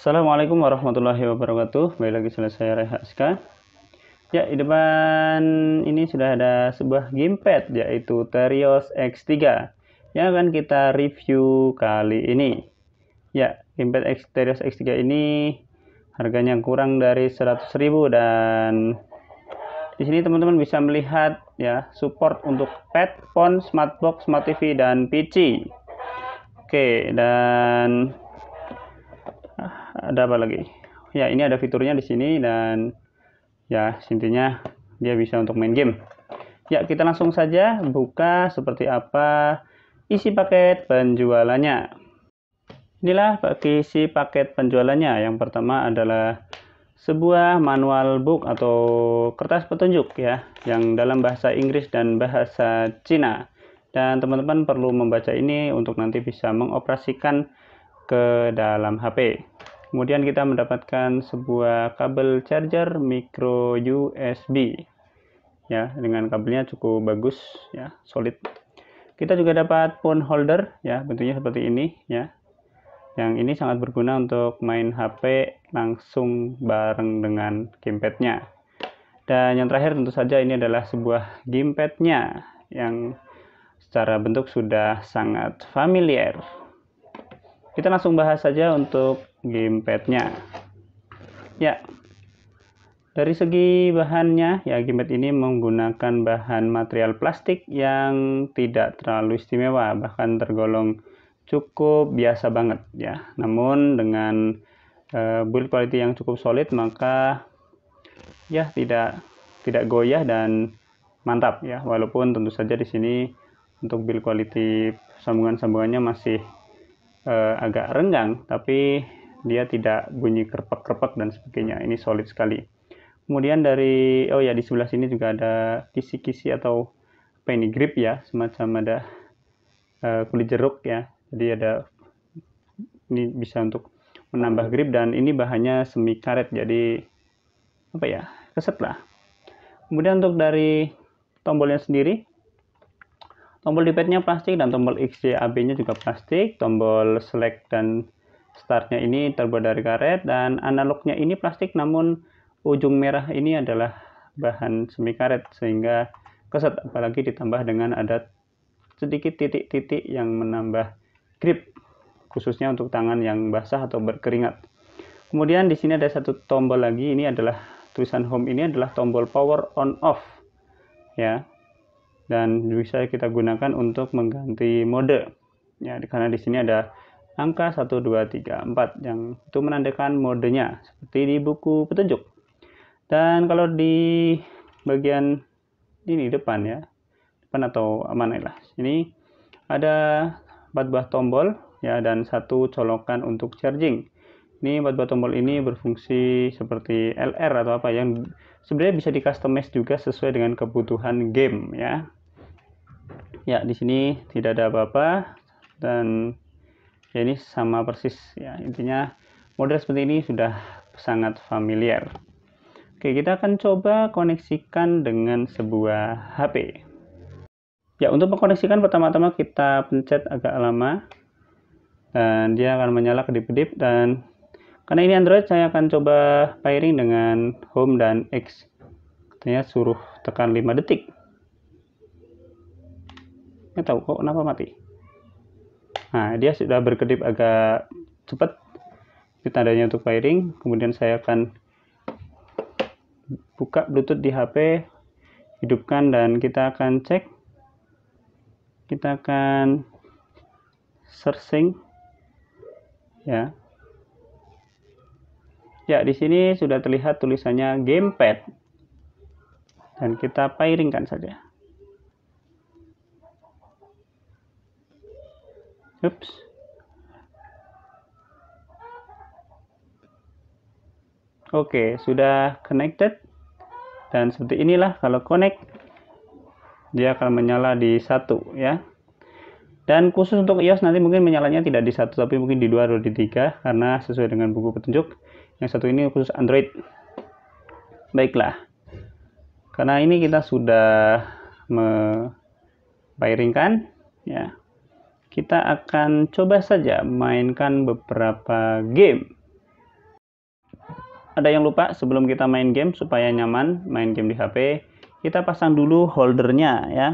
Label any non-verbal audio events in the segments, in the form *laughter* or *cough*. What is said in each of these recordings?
Assalamualaikum warahmatullahi wabarakatuh. Kembali lagi selesai saya Rehaska. Ya, di depan ini sudah ada sebuah gamepad yaitu Terios X3 yang akan kita review kali ini. Ya, gamepad X, Terios X3 ini harganya kurang dari ribu dan di sini teman-teman bisa melihat ya support untuk pad, phone, smartbox, smart TV dan PC. Oke, dan ada apa lagi ya ini ada fiturnya di sini dan ya intinya dia bisa untuk main game ya kita langsung saja buka seperti apa isi paket penjualannya inilah isi paket penjualannya yang pertama adalah sebuah manual book atau kertas petunjuk ya yang dalam bahasa Inggris dan bahasa Cina dan teman-teman perlu membaca ini untuk nanti bisa mengoperasikan ke dalam HP Kemudian kita mendapatkan sebuah kabel charger micro USB. Ya, dengan kabelnya cukup bagus ya, solid. Kita juga dapat phone holder ya, bentuknya seperti ini ya. Yang ini sangat berguna untuk main HP langsung bareng dengan gamepadnya. Dan yang terakhir tentu saja ini adalah sebuah gamepadnya yang secara bentuk sudah sangat familiar. Kita langsung bahas saja untuk gamepadnya ya dari segi bahannya ya gamepad ini menggunakan bahan material plastik yang tidak terlalu istimewa bahkan tergolong cukup biasa banget ya namun dengan uh, build quality yang cukup solid maka ya tidak tidak goyah dan mantap ya walaupun tentu saja di sini untuk build quality sambungan-sambungannya masih uh, agak renggang tapi dia tidak bunyi kerpek-kerpek dan sebagainya ini solid sekali kemudian dari oh ya di sebelah sini juga ada kisi-kisi atau apa ini grip ya semacam ada uh, kulit jeruk ya jadi ada ini bisa untuk menambah grip dan ini bahannya semi karet jadi apa ya keset lah kemudian untuk dari tombolnya sendiri tombol di plastik dan tombol XJAB nya juga plastik tombol select dan startnya ini terbuat dari karet dan analognya ini plastik namun ujung merah ini adalah bahan semi karet sehingga keset apalagi ditambah dengan ada sedikit titik-titik yang menambah grip khususnya untuk tangan yang basah atau berkeringat kemudian di sini ada satu tombol lagi ini adalah tulisan home ini adalah tombol power on off ya dan bisa kita gunakan untuk mengganti mode ya karena di sini ada angka 1, 2, 3, 4 yang itu menandakan modenya seperti di buku petunjuk. Dan kalau di bagian ini depan ya, depan atau mana lah. Ini ada 4 buah tombol ya dan satu colokan untuk charging. Ini 4 buah tombol ini berfungsi seperti LR atau apa yang sebenarnya bisa di customize juga sesuai dengan kebutuhan game ya. Ya, di sini tidak ada apa-apa dan ya ini sama persis ya intinya model seperti ini sudah sangat familiar Oke kita akan coba koneksikan dengan sebuah HP ya untuk mengkoneksikan pertama-tama kita pencet agak lama dan dia akan menyala kedip-kedip dan karena ini Android saya akan coba pairing dengan home dan X katanya suruh tekan 5 detik nggak tahu kok kenapa mati Nah, dia sudah berkedip agak cepat. Itu tandanya untuk pairing Kemudian saya akan buka Bluetooth di HP, hidupkan dan kita akan cek. Kita akan searching ya. Ya, di sini sudah terlihat tulisannya gamepad. Dan kita pairingkan saja. Oops. Oke, okay, sudah connected. Dan seperti inilah kalau connect dia akan menyala di satu ya. Dan khusus untuk iOS nanti mungkin menyalanya tidak di satu tapi mungkin di dua atau di tiga karena sesuai dengan buku petunjuk. Yang satu ini khusus Android. Baiklah. Karena ini kita sudah me ya kita akan coba saja mainkan beberapa game. Ada yang lupa sebelum kita main game supaya nyaman main game di HP, kita pasang dulu holdernya ya.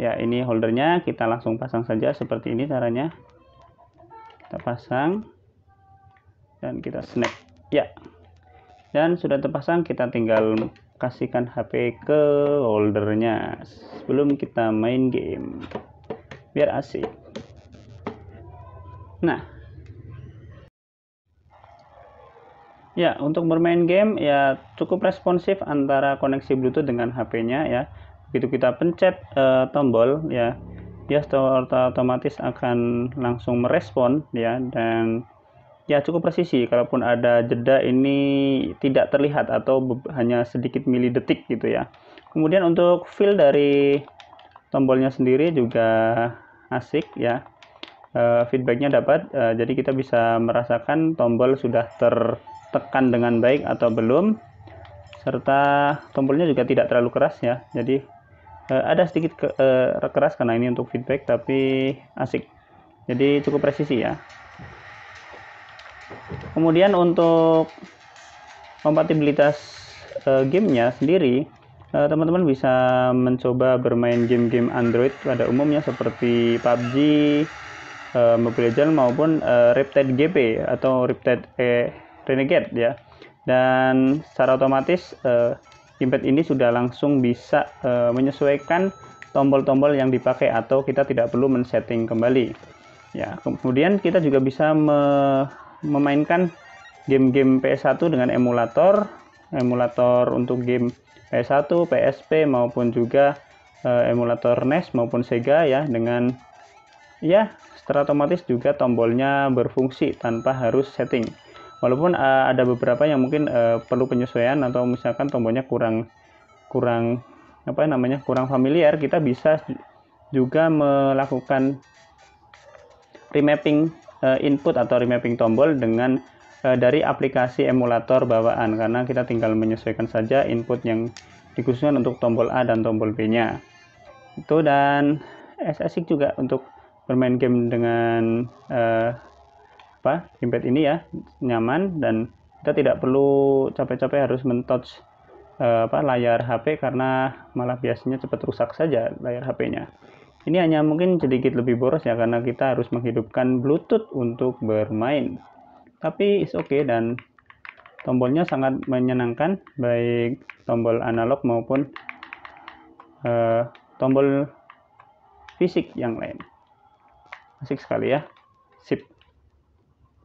Ya, ini holdernya kita langsung pasang saja seperti ini caranya. Kita pasang dan kita snap. Ya. Dan sudah terpasang, kita tinggal kasihkan HP ke holdernya sebelum kita main game. Biar asik. Nah, ya untuk bermain game ya cukup responsif antara koneksi Bluetooth dengan HP-nya ya. Begitu kita pencet uh, tombol ya, dia otomatis akan langsung merespon ya dan ya cukup presisi kalaupun ada jeda ini tidak terlihat atau hanya sedikit mili detik gitu ya kemudian untuk feel dari tombolnya sendiri juga asik ya uh, feedbacknya dapat uh, jadi kita bisa merasakan tombol sudah tertekan dengan baik atau belum serta tombolnya juga tidak terlalu keras ya jadi uh, ada sedikit ke, uh, keras karena ini untuk feedback tapi asik jadi cukup presisi ya kemudian untuk kompatibilitas uh, gamenya sendiri teman-teman bisa mencoba bermain game-game Android pada umumnya seperti PUBG, Eh, Mobile Legends maupun uh, Riptide GP atau Riptide e Renegade ya. Dan secara otomatis uh, Gamepad ini sudah langsung bisa uh, menyesuaikan tombol-tombol yang dipakai atau kita tidak perlu men-setting kembali. Ya, kemudian kita juga bisa me memainkan game-game PS1 dengan emulator, emulator untuk game PS1, PSP maupun juga uh, emulator NES maupun Sega ya dengan ya Secara otomatis juga tombolnya berfungsi tanpa harus setting. Walaupun uh, ada beberapa yang mungkin uh, perlu penyesuaian atau misalkan tombolnya kurang kurang apa namanya kurang familiar, kita bisa juga melakukan remapping uh, input atau remapping tombol dengan uh, dari aplikasi emulator bawaan karena kita tinggal menyesuaikan saja input yang dikhususkan untuk tombol A dan tombol B-nya. Itu dan SSX juga untuk bermain game dengan uh, apa gamepad ini ya nyaman dan kita tidak perlu capek-capek harus mentouch uh, apa layar HP karena malah biasanya cepat rusak saja layar HP-nya. Ini hanya mungkin sedikit lebih boros ya karena kita harus menghidupkan Bluetooth untuk bermain. Tapi is okay dan tombolnya sangat menyenangkan baik tombol analog maupun uh, tombol fisik yang lain asik sekali ya sip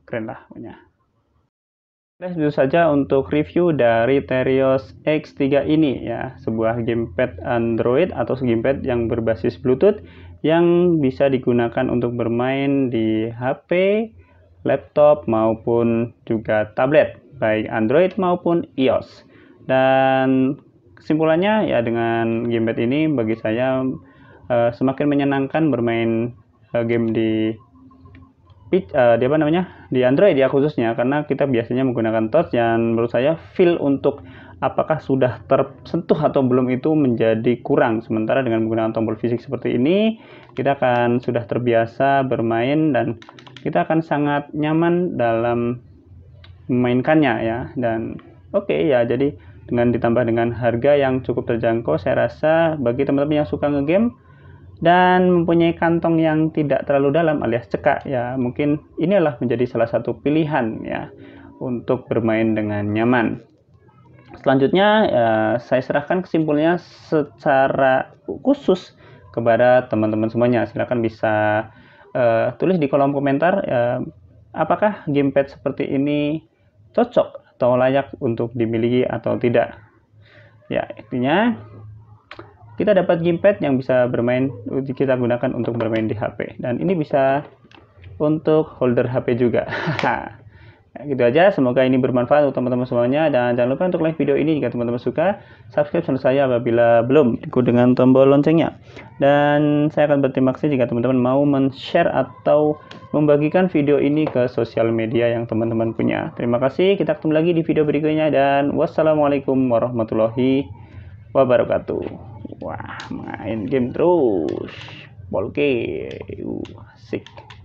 keren lah punya Nah, itu saja untuk review dari Terios X3 ini ya, sebuah gamepad Android atau gamepad yang berbasis Bluetooth yang bisa digunakan untuk bermain di HP, laptop maupun juga tablet, baik Android maupun iOS. Dan kesimpulannya ya dengan gamepad ini bagi saya eh, semakin menyenangkan bermain Eh, game di uh, di apa namanya di Android ya khususnya karena kita biasanya menggunakan touch dan menurut saya feel untuk apakah sudah tersentuh atau belum itu menjadi kurang sementara dengan menggunakan tombol fisik seperti ini kita akan sudah terbiasa bermain dan kita akan sangat nyaman dalam memainkannya ya dan oke okay, ya jadi dengan ditambah dengan harga yang cukup terjangkau saya rasa bagi teman-teman yang suka ngegame dan mempunyai kantong yang tidak terlalu dalam alias cekak ya mungkin inilah menjadi salah satu pilihan ya untuk bermain dengan nyaman selanjutnya ya, saya serahkan kesimpulannya secara khusus kepada teman-teman semuanya silahkan bisa uh, tulis di kolom komentar uh, apakah gamepad seperti ini cocok atau layak untuk dimiliki atau tidak ya intinya kita dapat gamepad yang bisa bermain kita gunakan untuk bermain di HP dan ini bisa untuk holder HP juga. nah, *laughs* gitu aja, semoga ini bermanfaat untuk teman-teman semuanya dan jangan lupa untuk like video ini jika teman-teman suka. Subscribe channel saya apabila belum ikut dengan tombol loncengnya. Dan saya akan berterima kasih jika teman-teman mau men-share atau membagikan video ini ke sosial media yang teman-teman punya. Terima kasih, kita ketemu lagi di video berikutnya dan wassalamualaikum warahmatullahi wabarakatuh wah main game terus polke uh, asik